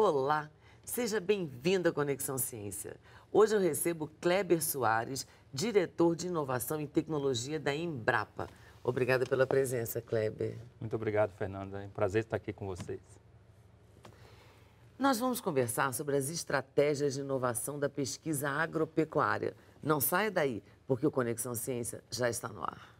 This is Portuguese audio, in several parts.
Olá, seja bem-vindo à Conexão Ciência. Hoje eu recebo Kleber Soares, diretor de Inovação e Tecnologia da Embrapa. Obrigada pela presença, Kleber. Muito obrigado, Fernanda. É um prazer estar aqui com vocês. Nós vamos conversar sobre as estratégias de inovação da pesquisa agropecuária. Não saia daí, porque o Conexão Ciência já está no ar.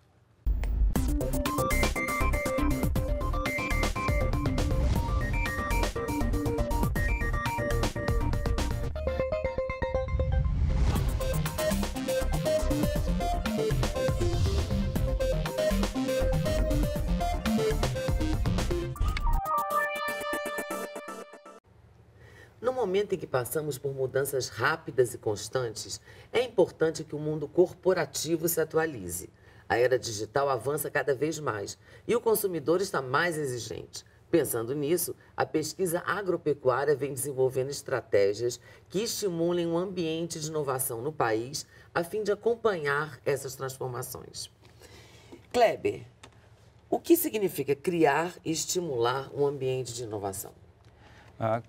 momento em que passamos por mudanças rápidas e constantes, é importante que o mundo corporativo se atualize. A era digital avança cada vez mais e o consumidor está mais exigente. Pensando nisso, a pesquisa agropecuária vem desenvolvendo estratégias que estimulem um ambiente de inovação no país, a fim de acompanhar essas transformações. Kleber, o que significa criar e estimular um ambiente de inovação?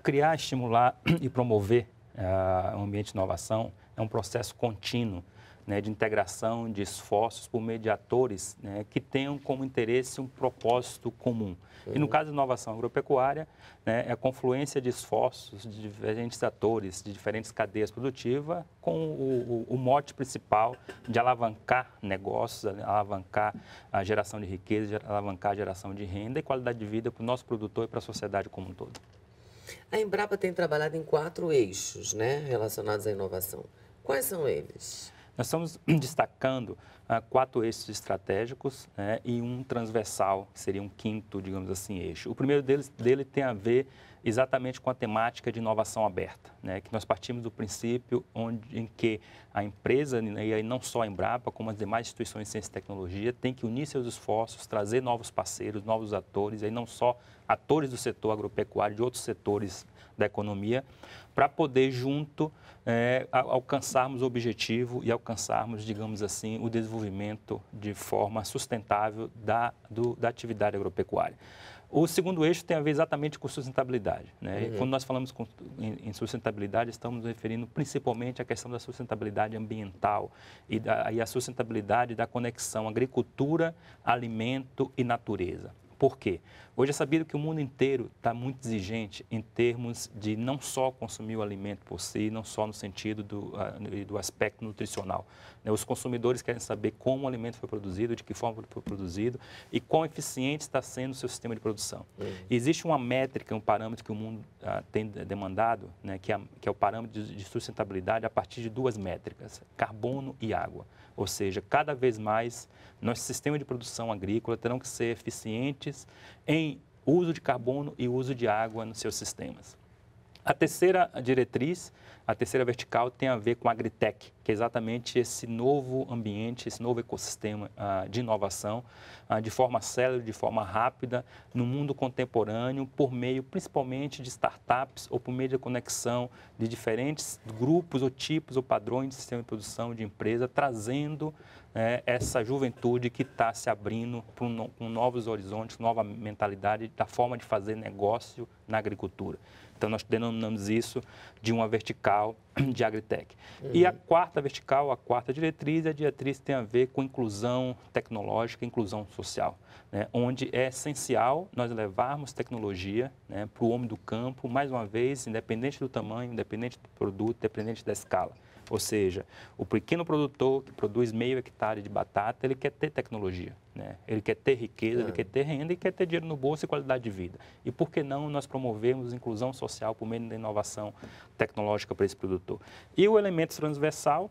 criar, estimular e promover uh, eh, um ambiente de inovação é um processo contínuo né, de integração de esforços por mediadores né, que tenham como interesse um propósito comum. E no uhum. caso de inovação agropecuária, né, é a confluência de esforços de diferentes atores, de diferentes cadeias produtivas, com o, o, o mote principal de alavancar negócios, alavancar a geração de riqueza, alavancar a geração de renda e qualidade de vida para o nosso produtor e para a sociedade como um todo. A Embrapa tem trabalhado em quatro eixos né, relacionados à inovação. Quais são eles? Nós estamos destacando ah, quatro eixos estratégicos né, e um transversal, que seria um quinto, digamos assim, eixo. O primeiro deles dele tem a ver exatamente com a temática de inovação aberta, né? que nós partimos do princípio onde, em que a empresa, né, e aí não só a Embrapa, como as demais instituições de ciência e tecnologia, tem que unir seus esforços, trazer novos parceiros, novos atores, e aí não só atores do setor agropecuário, de outros setores da economia, para poder junto é, alcançarmos o objetivo e alcançarmos, digamos assim, o desenvolvimento de forma sustentável da, do, da atividade agropecuária. O segundo eixo tem a ver exatamente com sustentabilidade. Né? Uhum. Quando nós falamos com, em, em, sustentabilidade, estamos referindo principalmente à questão da sustentabilidade ambiental e, da, e a sustentabilidade da conexão agricultura, alimento e natureza. Por quê? Hoje é sabido que o mundo inteiro está muito exigente em termos de não só consumir o alimento por si, não só no sentido do, ah, do aspecto nutricional. Né? Os consumidores querem saber como o alimento foi produzido, de que forma foi produzido e quão eficiente está sendo o seu sistema de produção. Uhum. Existe uma métrica, um parâmetro que o mundo ah, tem demandado, né, que, é, que é o parâmetro de sustentabilidade a partir de duas métricas, carbono e água. Ou seja, cada vez mais nossos sistemas de produção agrícola terão que ser eficientes em uso de carbono e uso de água nos seus sistemas. A terceira diretriz, a terceira vertical, tem a ver com a agritech, que é exatamente esse novo ambiente, esse novo ecossistema uh, de inovação, uh, de forma célere, de forma rápida, no mundo contemporâneo, por meio principalmente de startups ou por meio da conexão de diferentes grupos ou tipos ou padrões de sistema de produção de empresa, trazendo né, essa juventude que está se abrindo para um, um novos horizontes, nova mentalidade da forma de fazer negócio na agricultura. Então, nós denominamos isso de uma vertical de agritech. Uhum. E a quarta vertical, a quarta diretriz, a diretriz tem a ver com inclusão tecnológica, inclusão social, né? onde é essencial nós levarmos tecnologia né, para o homem do campo, mais uma vez, independente do tamanho, independente do produto, independente da escala. Ou seja, o pequeno produtor que produz meio hectare de batata, ele quer ter tecnologia, né? ele quer ter riqueza, é. ele quer ter renda e quer ter dinheiro no bolso e qualidade de vida. E por que não nós promovermos inclusão social por meio da inovação tecnológica para esse produtor? E o elemento transversal,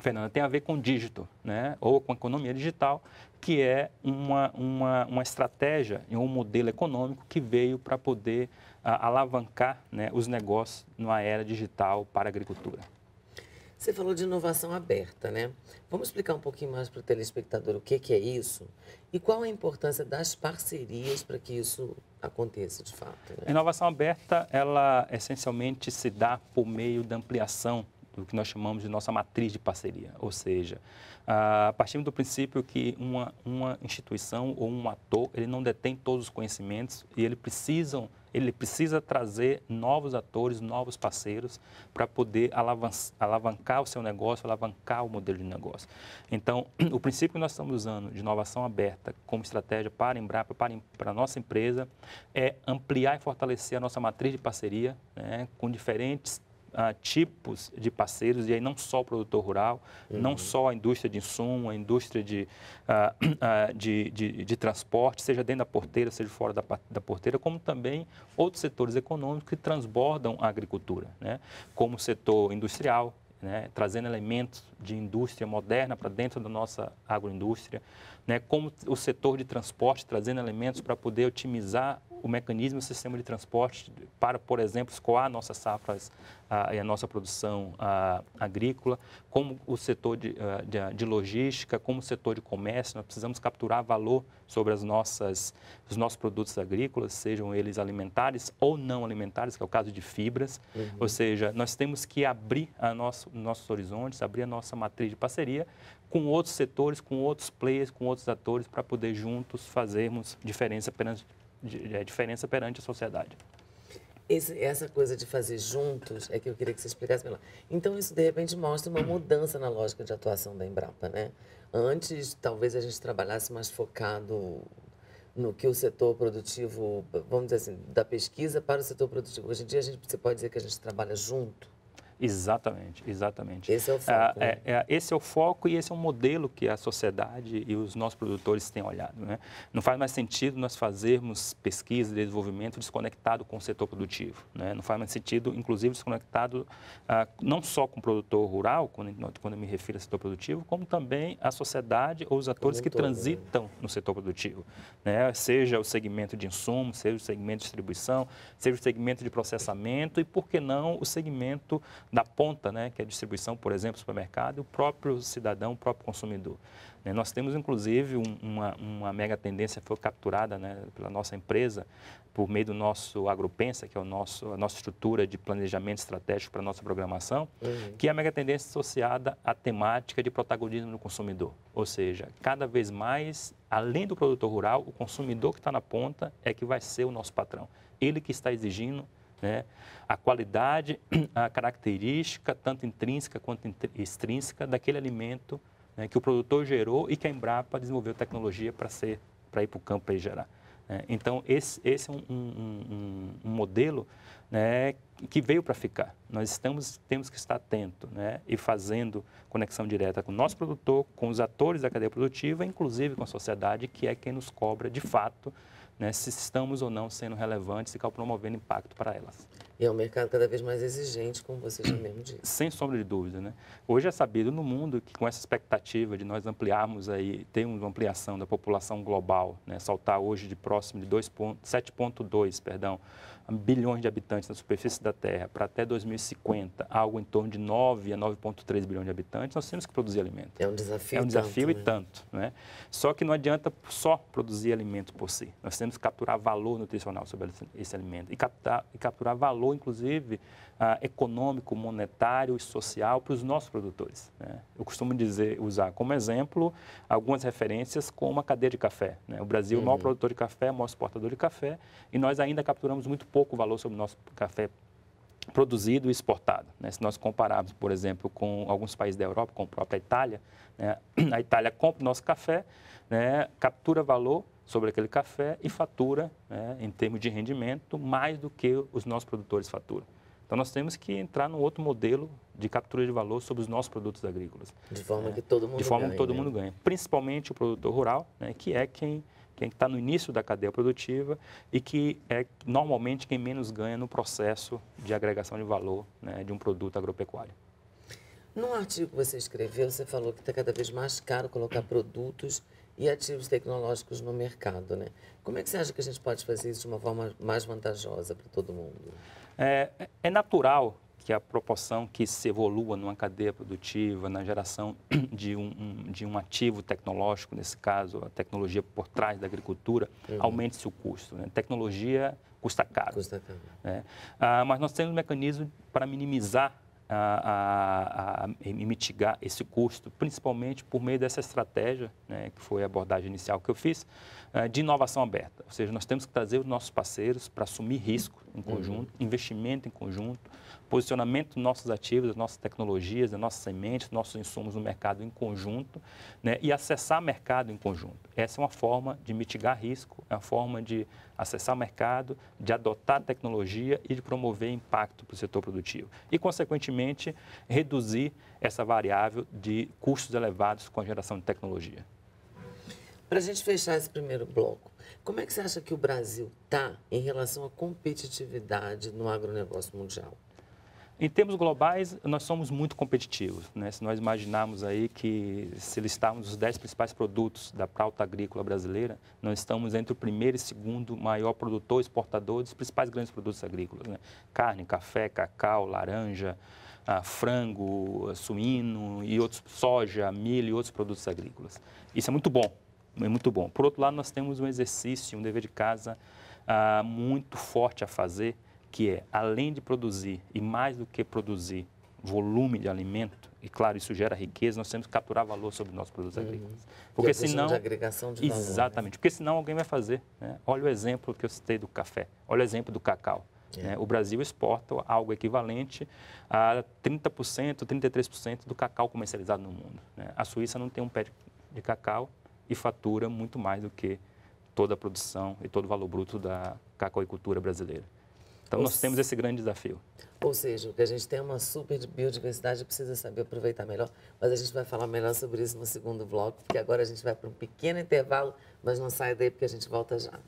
Fernanda, tem a ver com dígito, né? ou com economia digital, que é uma, uma, uma estratégia e um modelo econômico que veio para poder a, ah, alavancar né, os negócios numa era digital para a agricultura. Você falou de inovação aberta, né? Vamos explicar um pouquinho mais para o telespectador o que, que é isso e qual a importância das parcerias para que isso aconteça de fato. Né? A inovação aberta, ela essencialmente se dá por meio da ampliação do que nós chamamos de nossa matriz de parceria, ou seja, a ah, partir do princípio que uma, uma instituição ou um ator ele não detém todos os conhecimentos e ele precisam ele precisa trazer novos atores, novos parceiros para poder alavancar o seu negócio, alavancar o modelo de negócio. Então, o princípio que nós estamos usando de inovação aberta como estratégia para a Embrapa, para, para a nossa empresa, é ampliar e fortalecer a nossa matriz de parceria né, com diferentes uh, tipos de parceiros, e aí não só o produtor rural, uhum. não só a indústria de insumo, a indústria de, uh, uh, de, de, de, transporte, seja dentro da porteira, seja fora da, da porteira, como também outros setores econômicos que transbordam a agricultura, né? como o setor industrial, né, trazendo elementos de indústria moderna para dentro da nossa agroindústria, né, como o setor de transporte trazendo elementos para poder otimizar o mecanismo, o sistema de transporte para, por exemplo, escoar nossas safras ah, e a nossa produção ah, agrícola, como o setor de, ah, de, de, logística, como o setor de comércio, nós precisamos capturar valor sobre as nossas, os nossos produtos agrícolas, sejam eles alimentares ou não alimentares, que é o caso de fibras, uhum. ou seja, nós temos que abrir a nosso, nossos horizontes, abrir a nossa matriz de parceria com outros setores, com outros players, com outros atores, para poder juntos fazermos diferença perante, é a diferença perante a sociedade. Esse, essa coisa de fazer juntos é que eu queria que você explicasse melhor. Então, isso de repente mostra uma mudança na lógica de atuação da Embrapa, né? Antes, talvez a gente trabalhasse mais focado no que o setor produtivo, vamos dizer assim, da pesquisa para o setor produtivo. Hoje em dia, a gente, você pode dizer que a gente trabalha junto? Exatamente, exatamente. Esse é o ah, foco. É, é, é, esse é o foco e esse é o modelo que a sociedade e os nossos produtores têm olhado. Né? Não faz mais sentido nós fazermos pesquisa e de desenvolvimento desconectado com o setor produtivo. Né? Não faz mais sentido, inclusive, desconectado ah, não só com o produtor rural, quando, quando eu me refiro ao setor produtivo, como também a sociedade ou os atores que todo, né? transitam né? no setor produtivo. Né? Seja o segmento de insumo, seja o segmento de distribuição, seja o segmento de processamento e, por que não, o segmento da ponta, né, que é a distribuição, por exemplo, supermercado, e o próprio cidadão, o próprio consumidor. Né, nós temos, inclusive, um, uma, uma mega tendência que foi capturada né, pela nossa empresa, por meio do nosso Agropensa, que é o nosso, a nossa estrutura de planejamento estratégico para a nossa programação, uhum. que é a mega tendência associada à temática de protagonismo do consumidor. Ou seja, cada vez mais, além do produtor rural, o consumidor que está na ponta é que vai ser o nosso patrão. Ele que está exigindo né? A qualidade, a característica, tanto intrínseca quanto extrínseca, daquele alimento né, que o produtor gerou e que a Embrapa desenvolveu tecnologia para ser para ir para o campo e gerar. Né? Então, esse, esse é um, um, um, um modelo né, que veio para ficar. Nós estamos, temos que estar atento né, e fazendo conexão direta com o nosso produtor, com os atores da cadeia produtiva, inclusive com a sociedade, que é quem nos cobra de fato né, se estamos ou não sendo relevantes e promovendo impacto para elas. E é um mercado cada vez mais exigente, como você já mesmo disse. Sem sombra de dúvida, né? Hoje é sabido no mundo que com essa expectativa de nós ampliarmos aí, ter uma ampliação da população global, né? saltar hoje de próximo de 7,2 perdão, bilhões de habitantes na superfície da Terra para até 2050, algo em torno de 9 a 9,3 bilhões de habitantes, nós temos que produzir alimento. É um desafio. É um desafio tanto, e né? tanto, né? Só que não adianta só produzir alimento por si. Nós temos que capturar valor nutricional sobre esse alimento e, e capturar valor valor, inclusive, ah, econômico, monetário e social para os nossos produtores. Né? Eu costumo dizer, usar como exemplo algumas referências como a cadeia de café. Né? O Brasil é o maior uhum. produtor de café, o maior exportador de café, e nós ainda capturamos muito pouco valor sobre o nosso café produzido e exportado. Né? Se nós compararmos, por exemplo, com alguns países da Europa, como a própria Itália, né? a Itália compra o nosso café, né? captura valor sobre aquele café e fatura, né, em termos de rendimento, mais do que os nossos produtores faturam. Então, nós temos que entrar num outro modelo de captura de valor sobre os nossos produtos agrícolas. De forma né? que todo mundo De forma ganha, que todo né? mundo ganha. Principalmente o produtor rural, né, que é quem quem está no início da cadeia produtiva e que é normalmente quem menos ganha no processo de agregação de valor né, de um produto agropecuário. Num artigo que você escreveu, você falou que está cada vez mais caro colocar produtos e ativos tecnológicos no mercado, né? Como é que você acha que a gente pode fazer isso de uma forma mais vantajosa para todo mundo? É, é, é natural que a proporção que se evolua numa cadeia produtiva, na geração de um, um, de um ativo tecnológico, nesse caso, a tecnologia por trás da agricultura, uhum. aumente-se o custo. Né? Tecnologia custa caro. Custa caro. Né? Ah, mas nós temos um mecanismo para minimizar a, a, a, mitigar esse custo, principalmente por meio dessa estratégia, né, que foi a abordagem inicial que eu fiz, eh, de inovação aberta. Ou seja, nós temos que trazer os nossos parceiros para assumir risco em conjunto, uhum. investimento em conjunto, posicionamento dos nossos ativos, das nossas tecnologias, das nossas sementes, dos nossos insumos no mercado em conjunto né, e acessar mercado em conjunto. Essa é uma forma de mitigar risco, é uma forma de acessar o mercado, de adotar tecnologia e de promover impacto para o setor produtivo. E, consequentemente, reduzir essa variável de custos elevados com a geração de tecnologia. Para a gente fechar esse primeiro bloco, como é que você acha que o Brasil está em relação à competitividade no agronegócio mundial? Em termos globais, nós somos muito competitivos. Né? Se nós imaginarmos aí que se listarmos os 10 principais produtos da pauta agrícola brasileira, nós estamos entre o primeiro e segundo maior produtor, exportador dos principais grandes produtos agrícolas. Né? Carne, café, cacau, laranja, ah, frango, suíno e outros, soja, milho e outros produtos agrícolas. Isso é muito bom, é muito bom. Por outro lado, nós temos um exercício, um dever de casa ah, muito forte a fazer, que é, além de produzir, e mais do que produzir volume de alimento, e claro, isso gera riqueza, nós temos que capturar valor sobre nossos produtos uhum. agrícolas. Porque senão. De agregação de valor, né? exatamente, né? porque senão alguém vai fazer. Né? Olha o exemplo que eu citei do café, olha o exemplo do cacau. É. Né? O Brasil exporta algo equivalente a 30%, 33% do cacau comercializado no mundo. Né? A Suíça não tem um pé de cacau, e fatura muito mais do que toda a produção e todo o valor bruto da cacauicultura brasileira. Então, nós temos esse grande desafio. Ou seja, que a gente tem é uma super biodiversidade precisa saber aproveitar melhor, mas a gente vai falar melhor sobre isso no segundo bloco, porque agora a gente vai para um pequeno intervalo, mas não saia daí porque a gente volta já.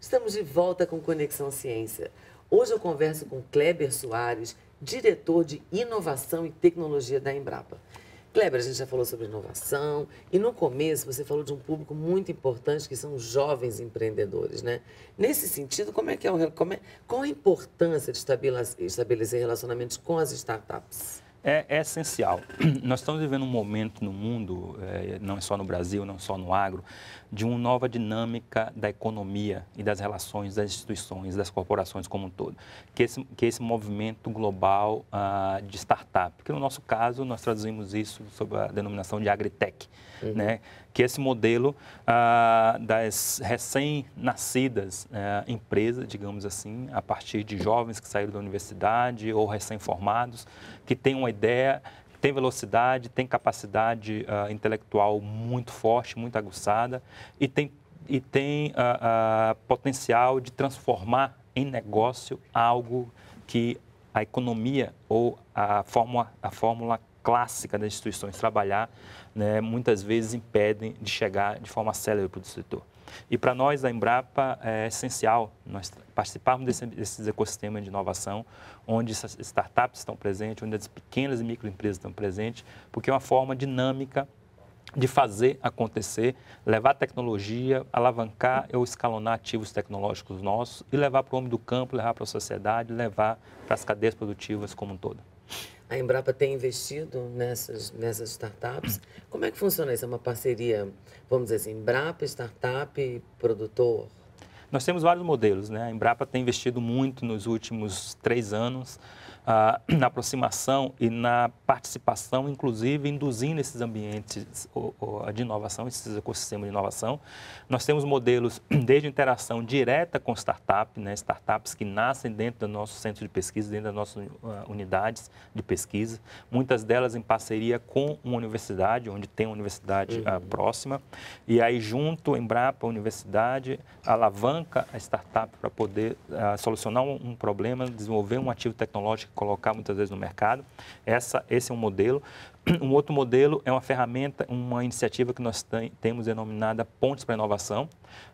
Estamos de volta com Conexão Ciência. Hoje eu converso com Kleber Soares, diretor de inovação e tecnologia da Embrapa. Kleber, a gente já falou sobre inovação e no começo você falou de um público muito importante que são os jovens empreendedores, né? Nesse sentido, como é que é, o, como é qual a importância de estabelecer relacionamentos com as startups? É, é, essencial. Nós estamos vivendo um momento no mundo, é, não é só no Brasil, não é só no agro, de uma nova dinâmica da economia e das relações das instituições, das corporações como um todo, que esse, que esse movimento global ah, de startup, que no nosso caso nós traduzimos isso sob a denominação de agritech, uhum. né? que esse modelo ah, das recém-nascidas eh, empresas, digamos assim, a partir de jovens que saíram da universidade ou recém-formados, que têm uma ideia tem velocidade, tem capacidade uh, intelectual muito forte, muito aguçada e tem, e tem uh, uh, potencial de transformar em negócio algo que a economia ou a fórmula, a fórmula clássica das instituições trabalhar, né, muitas vezes impedem de chegar de forma célere para o setor. E para nós, a Embrapa, é essencial nós participarmos desse, desses ecossistemas de inovação, onde essas startups estão presentes, onde as pequenas e microempresas estão presentes, porque é uma forma dinâmica de fazer acontecer, levar tecnologia, alavancar ou escalonar ativos tecnológicos nossos e levar para o homem do campo, levar para a sociedade, levar para as cadeias produtivas como um todo a Embrapa tem investido nessas, nessas startups. Como é que funciona isso? É uma parceria, vamos dizer assim, Embrapa, startup, produtor? Nós temos vários modelos, né? A Embrapa tem investido muito nos últimos três anos ah, na aproximação e na participação, inclusive induzindo esses ambientes de inovação, esses ecossistemas de inovação. Nós temos modelos desde interação direta com startups, né, startups que nascem dentro do nosso centro de pesquisa, dentro das nossas ah, unidades de pesquisa, muitas delas em parceria com uma universidade, onde tem uma universidade uhum. Ah, próxima, e aí junto, Embrapa, a universidade, alavanca a startup para poder ah, solucionar um, um problema, desenvolver um ativo tecnológico colocar muitas vezes no mercado. Essa, esse é um modelo. Um outro modelo é uma ferramenta, uma iniciativa que nós tem, temos denominada Pontes para Inovação,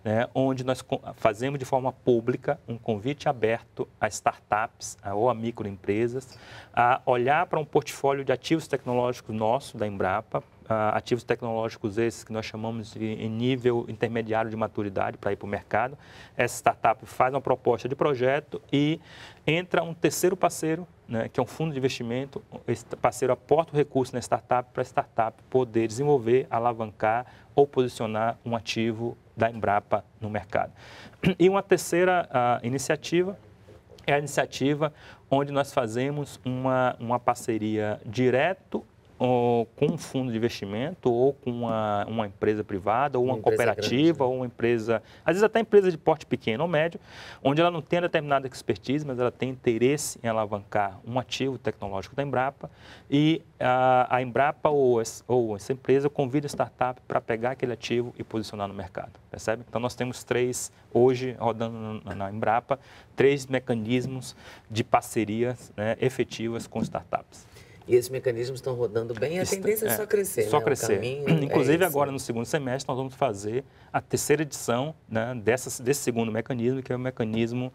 né, onde nós fazemos de forma pública um convite aberto a startups a, ou a microempresas a olhar para um portfólio de ativos tecnológicos nosso, da Embrapa, ativos tecnológicos esses que nós chamamos de, em nível intermediário de maturidade para ir para o mercado. Essa startup faz uma proposta de projeto e entra um terceiro parceiro, né, que é um fundo de investimento. Esse parceiro aporta o recurso na startup para a startup poder desenvolver, alavancar ou posicionar um ativo da Embrapa no mercado. E uma terceira uh, iniciativa é a iniciativa onde nós fazemos uma, uma parceria direto com um fundo de investimento ou com uma, uma empresa privada ou uma, uma cooperativa grande, né? ou uma empresa, às vezes até empresa de porte pequeno ou médio, onde ela não tem determinada expertise, mas ela tem interesse em alavancar um ativo tecnológico da Embrapa e a, a Embrapa ou, ou essa empresa convida a startup para pegar aquele ativo e posicionar no mercado, percebe? Então nós temos três, hoje rodando na Embrapa, três mecanismos de parcerias né, efetivas com startups. E esses mecanismos estão rodando bem e a Está, tendência é só é, crescer. Né? Só né? crescer. Caminho, é Inclusive, é agora no segundo semestre, nós vamos fazer a terceira edição né, dessa, desse segundo mecanismo, que é o mecanismo,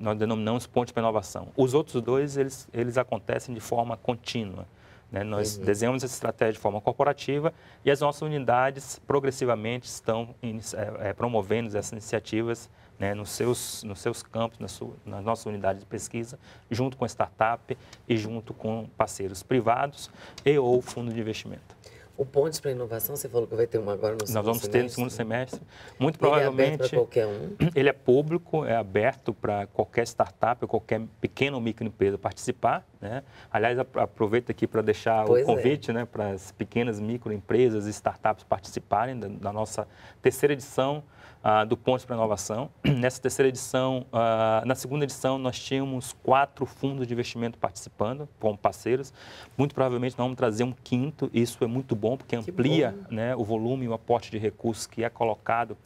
nós denominamos ponte para inovação. Os outros dois, eles, eles acontecem de forma contínua. Né? Nós uhum. desenhamos essa estratégia de forma corporativa e as nossas unidades progressivamente estão é, é, promovendo essas iniciativas né, nos, seus, nos seus campos, na sua, nas nossas unidades de pesquisa, junto com startup e junto com parceiros privados e ou fundo de investimento. O Pontes para Inovação, você falou que vai ter um agora no Nós semestre. Nós vamos ter no segundo semestre. Muito ele provavelmente. Ele é aberto para qualquer um? Ele é público, é aberto para qualquer startup, qualquer pequena ou microempresa participar. Né? Aliás, aproveito aqui para deixar pois o é. convite é. né, para as pequenas microempresas e startups participarem da, da nossa terceira edição ah, do Pontos para Inovação. Nessa terceira edição, ah, na segunda edição, nós tínhamos quatro fundos de investimento participando, como parceiros. Muito provavelmente nós vamos trazer um quinto, isso é muito bom, porque amplia né, o volume e o aporte de recursos que é colocado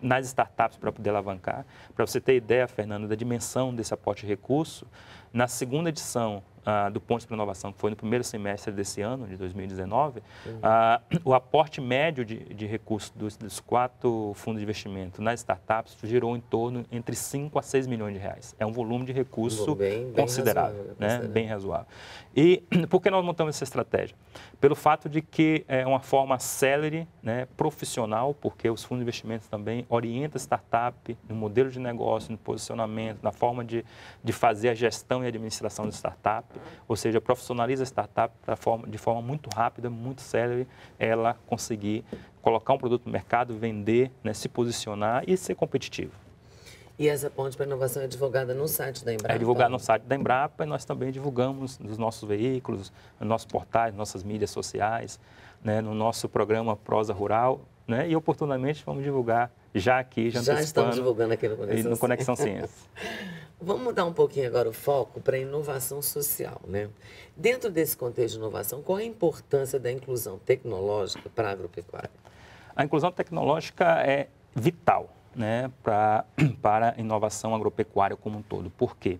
nas startups para poder alavancar. Para você ter ideia, Fernando, da dimensão desse aporte de recurso, na segunda edição ah, do Pontes para Inovação, que foi no primeiro semestre desse ano, de 2019, uhum. ah, o aporte médio de, de recursos dos, dos, quatro fundos de investimento nas startups girou em torno entre 5 a 6 milhões de reais. É um volume de recurso bem, bem considerável, razoável, né? Considerável. bem razoável. E por que nós montamos essa estratégia? Pelo fato de que é uma forma célere, né, profissional, porque os fundos de investimento também orientam a startup no modelo de negócio, no posicionamento, na forma de, de fazer a gestão e administração de startup ou seja, profissionaliza a startup forma, de forma muito rápida, muito célere, ela conseguir colocar um produto no mercado, vender, né, se posicionar e ser competitivo. E essa ponte para inovação é divulgada no site da Embrapa? É divulgada no site da Embrapa e nós também divulgamos nos nossos veículos, nos nossos portais, nossas mídias sociais, né, no nosso programa Prosa Rural, né? E oportunamente vamos divulgar já aqui, já, já estamos divulgando aqui no Conexão, no Conexão Ciência. Vamos mudar um pouquinho agora o foco para a inovação social, né? Dentro desse contexto de inovação, qual é a importância da inclusão tecnológica para a agropecuária? A inclusão tecnológica é vital, né, pra, para a inovação agropecuária como um todo. Por quê?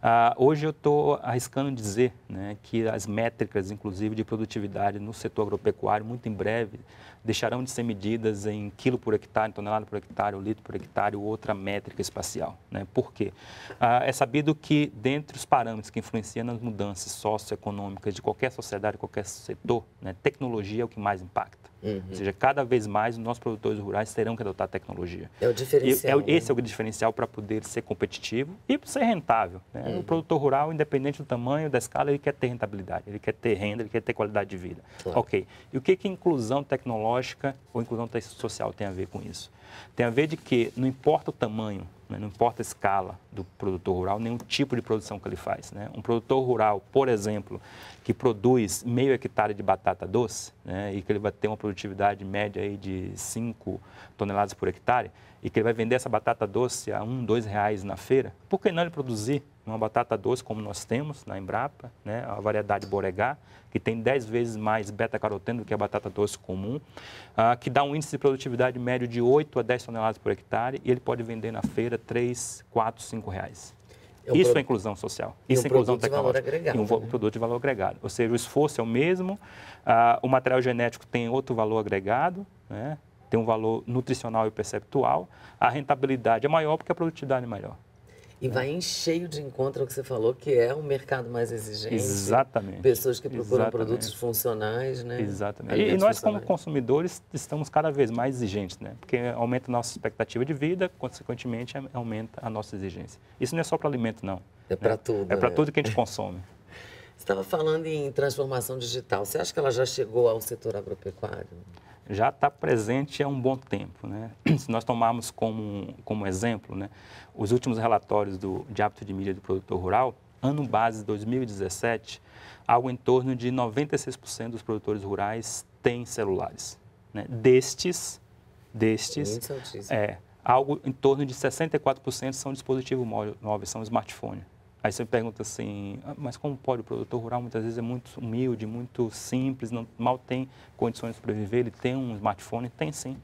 Ah, hoje eu estou arriscando dizer né, que as métricas, inclusive de produtividade no setor agropecuário, muito em breve, deixarão de ser medidas em quilo por hectare, tonelada por hectare, litro por hectare ou outra métrica espacial. Né? Por quê? Ah, é sabido que, dentre os parâmetros que influenciam nas mudanças socioeconômicas de qualquer sociedade, qualquer setor, né, tecnologia é o que mais impacta. Uhum. Ou seja, cada vez mais os nossos produtores rurais terão que adotar tecnologia. É o diferencial. E, é, né? Esse é o né? diferencial para poder ser competitivo e ser rentável. Né? Uhum. O produtor rural, independente do tamanho, da escala, ele quer ter rentabilidade, ele quer ter renda, ele quer ter qualidade de vida. Claro. Ok. E o que, que inclusão tecnológica? tecnológica ou inclusão social tem a ver com isso? Tem a ver de que não importa o tamanho, né, não importa a escala do produtor rural, nenhum tipo de produção que ele faz. Né? Um produtor rural, por exemplo, que produz meio hectare de batata doce né, e que ele vai ter uma produtividade média aí de 5 toneladas por hectare e que ele vai vender essa batata doce a um, dois reais na feira, por que não ele produzir uma batata doce como nós temos na Embrapa, né, a variedade Boregá, que tem 10 vezes mais beta-caroteno do que a batata doce comum, ah, que dá um índice de produtividade médio de 8 a 10 toneladas por hectare e ele pode vender na feira 3, 4, 5 reais. É um isso é pro... é inclusão social. Isso um é inclusão tecnológica. Agregado, e um né? produto de valor agregado. Ou seja, o esforço é o mesmo, ah, o material genético tem outro valor agregado, né? tem um valor nutricional e perceptual, a rentabilidade é maior porque a produtividade é maior. E vai em cheio de encontro ao que você falou, que é um mercado mais exigente. Exatamente. Pessoas que procuram Exatamente. produtos funcionais, né? Exatamente. E, e nós, como consumidores, estamos cada vez mais exigentes, né? Porque aumenta a nossa expectativa de vida, consequentemente, aumenta a nossa exigência. Isso não é só para alimento, não. É né? para tudo. É para é. tudo que a gente consome. Você estava falando em transformação digital. Você acha que ela já chegou ao setor agropecuário? já está presente há um bom tempo. Né? Se nós tomarmos como, como exemplo né, os últimos relatórios do, de hábito de mídia do produtor rural, ano base 2017, algo em torno de 96% dos produtores rurais têm celulares. Né? Destes, destes, é, algo em torno de 64% são dispositivos móveis, são smartphone. Aí você pergunta assim, ah, mas como pode o produtor rural muitas vezes é muito humilde, muito simples, não, mal tem condições de sobreviver, ele tem um smartphone? Tem sim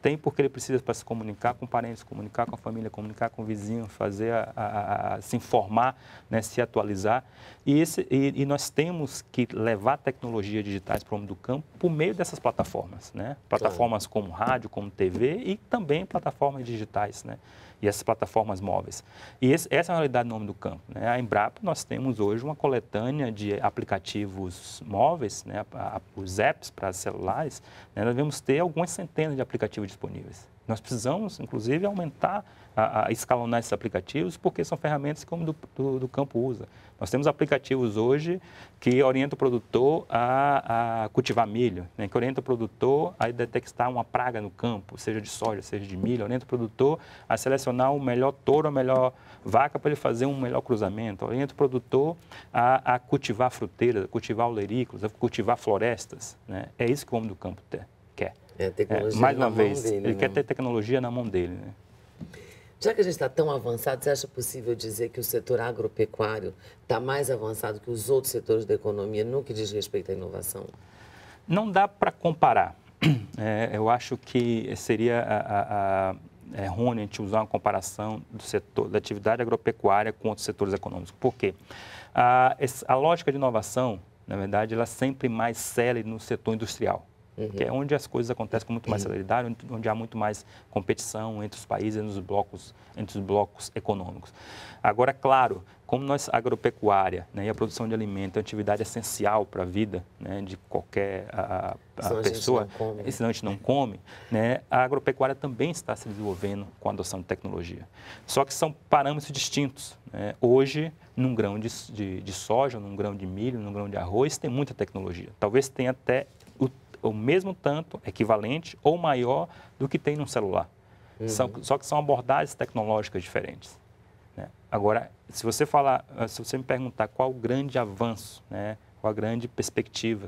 tem porque ele precisa para se comunicar com parentes, comunicar com a família, comunicar com o vizinho, fazer a, a, a se informar, né, se atualizar. E, esse, e, e, nós temos que levar tecnologias digitais para o homem do campo por meio dessas plataformas, né? Plataformas claro. como rádio, como TV e também plataformas digitais, né? E essas plataformas móveis. E esse, essa é a realidade do nome do campo. Né? A Embrapa, nós temos hoje uma coletânea de aplicativos móveis, né? os apps para celulares. Né? Nós devemos ter algumas centenas de aplicativos disponíveis. Nós precisamos, inclusive, aumentar, a, a escalonar esses aplicativos, porque são ferramentas como do, do, do, campo usa. Nós temos aplicativos hoje que orientam o produtor a, a cultivar milho, né? que orienta o produtor a detectar uma praga no campo, seja de soja, seja de milho, orienta o produtor a selecionar o melhor touro, a melhor vaca para ele fazer um melhor cruzamento, orienta o produtor a, a cultivar fruteiras, a cultivar olerícolas, a cultivar florestas. Né? É isso que o homem do campo quer. É, tecnologia é, mais uma vez, dele, ele né? quer ter tecnologia na mão dele. Né? Já que a gente está tão avançado, você acha possível dizer que o setor agropecuário está mais avançado que os outros setores da economia no que diz respeito à inovação? Não dá para comparar. É, eu acho que seria a, a, a é errôneo a gente usar uma comparação do setor, da atividade agropecuária com outros setores econômicos. Por quê? A, a lógica de inovação, na verdade, ela é sempre mais célere no setor industrial uhum. que é onde as coisas acontecem com muito mais celeridade, onde, onde há muito mais competição entre os países, nos blocos, entre os blocos econômicos. Agora, claro, como nós, a agropecuária né, e a produção de alimento é uma atividade essencial para a vida né, de qualquer a, a senão pessoa, a senão a gente não come, né, a agropecuária também está se desenvolvendo com a adoção de tecnologia. Só que são parâmetros distintos. Né? Hoje, num grão de, de, de soja, num grão de milho, num grão de arroz, tem muita tecnologia. Talvez tenha até o o mesmo tanto, equivalente ou maior do que tem num celular. Uhum. São, só que são abordagens tecnológicas diferentes. Né? Agora, se você falar, ah, se você me perguntar qual o grande avanço, né, qual a grande perspectiva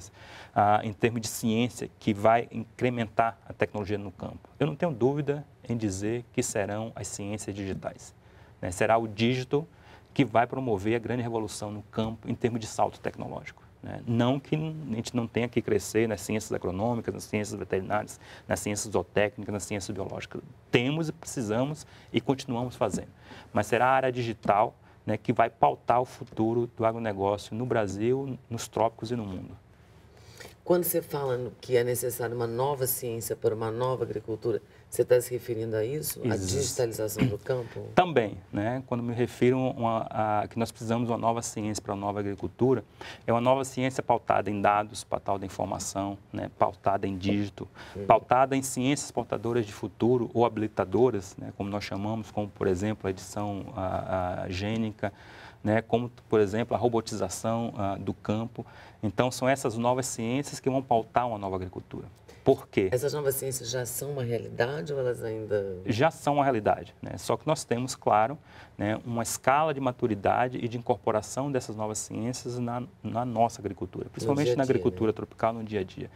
ah, em termos de ciência que vai incrementar a tecnologia no campo, eu não tenho dúvida em dizer que serão as ciências digitais. Né? Será o dígito que vai promover a grande revolução no campo em termos de salto tecnológico. Né? Não que a gente não tenha que crescer nas ciências agronômicas, nas ciências veterinárias, nas ciências zootécnicas, nas ciências biológicas. Temos e precisamos e continuamos fazendo. Mas será a área digital né, que vai pautar o futuro do agronegócio no Brasil, nos trópicos e no mundo. Quando você fala que é necessário uma nova ciência para uma nova agricultura, você está se referindo a isso? A digitalização do campo? Também, né? Quando me refiro uma, a, que nós precisamos de uma nova ciência para uma nova agricultura, é uma nova ciência pautada em dados, pautada em informação, né? pautada em dígito, uhum. pautada em ciências portadoras de futuro ou habilitadoras, né? como nós chamamos, como, por exemplo, a edição a, a gênica, né, como, por exemplo, a robotização ah, do campo. Então, são essas novas ciências que vão pautar uma nova agricultura. Por quê? Essas novas ciências já são uma realidade ou elas ainda. Já são uma realidade. Né? Só que nós temos, claro, né, uma escala de maturidade e de incorporação dessas novas ciências na, na nossa agricultura, principalmente dia -dia, na né? agricultura né? tropical no dia a dia.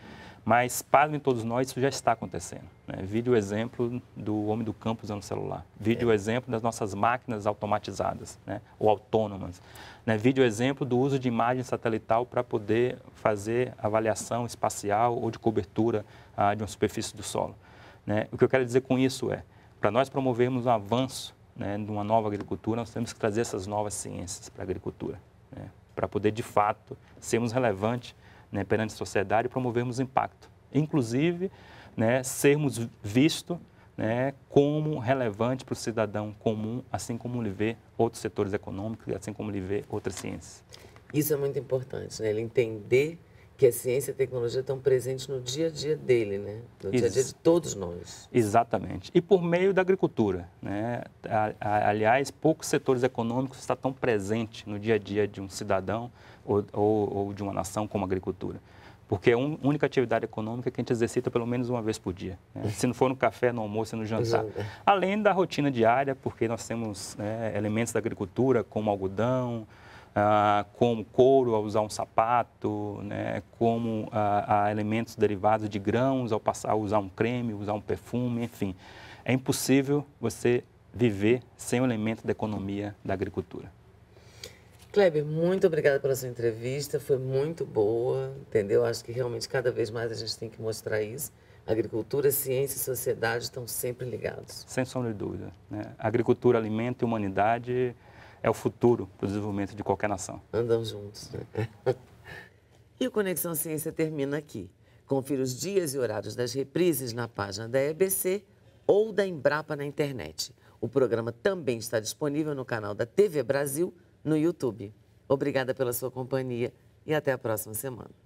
Mas, pasmem todos nós, isso já está acontecendo. Né? Vide o exemplo do homem do campo usando celular. Vide é. o exemplo das nossas máquinas automatizadas né? ou autônomas. Né? Vide o exemplo do uso de imagem satelital para poder fazer avaliação espacial ou de cobertura ah, de uma superfície do solo. Né? O que eu quero dizer com isso é, para nós promovermos um avanço né, de uma nova agricultura, nós temos que trazer essas novas ciências para a agricultura, né? para poder, de fato, sermos relevantes né, perante a sociedade e promovermos impacto. Inclusive, né, sermos vistos né, como relevante para o cidadão comum, assim como ele vê outros setores econômicos, assim como ele vê outras ciências. Isso é muito importante, né? ele entender que a ciência e a tecnologia estão presentes no dia a dia dele, né? no Ex dia a dia de todos nós. Exatamente. E por meio da agricultura. Né? aliás, poucos setores econômicos estão tão presentes no dia a dia de um cidadão ou, ou, ou de uma nação como a agricultura. Porque é a única atividade econômica é que a gente exercita pelo menos uma vez por dia. Né? Se não for no café, no almoço e no jantar. Além da rotina diária, porque nós temos né, elementos da agricultura, como algodão, ah, como couro ao usar um sapato, né, como ah, elementos derivados de grãos ao passar a usar um creme, usar um perfume, enfim. É impossível você viver sem o elemento da economia da agricultura. Kleber, muito obrigada pela sua entrevista, foi muito boa, entendeu? Acho que realmente cada vez mais a gente tem que mostrar isso. Agricultura, ciência e sociedade estão sempre ligados. Sem sombra de dúvida. Né? Agricultura, alimento e humanidade é o futuro o desenvolvimento de qualquer nação. Andamos juntos. Né? e o Conexão Ciência termina aqui. Confira os dias e horários das reprises na página da EBC ou da Embrapa na internet. O programa também está disponível no canal da TV Brasil no YouTube. Obrigada pela sua companhia e até a próxima semana.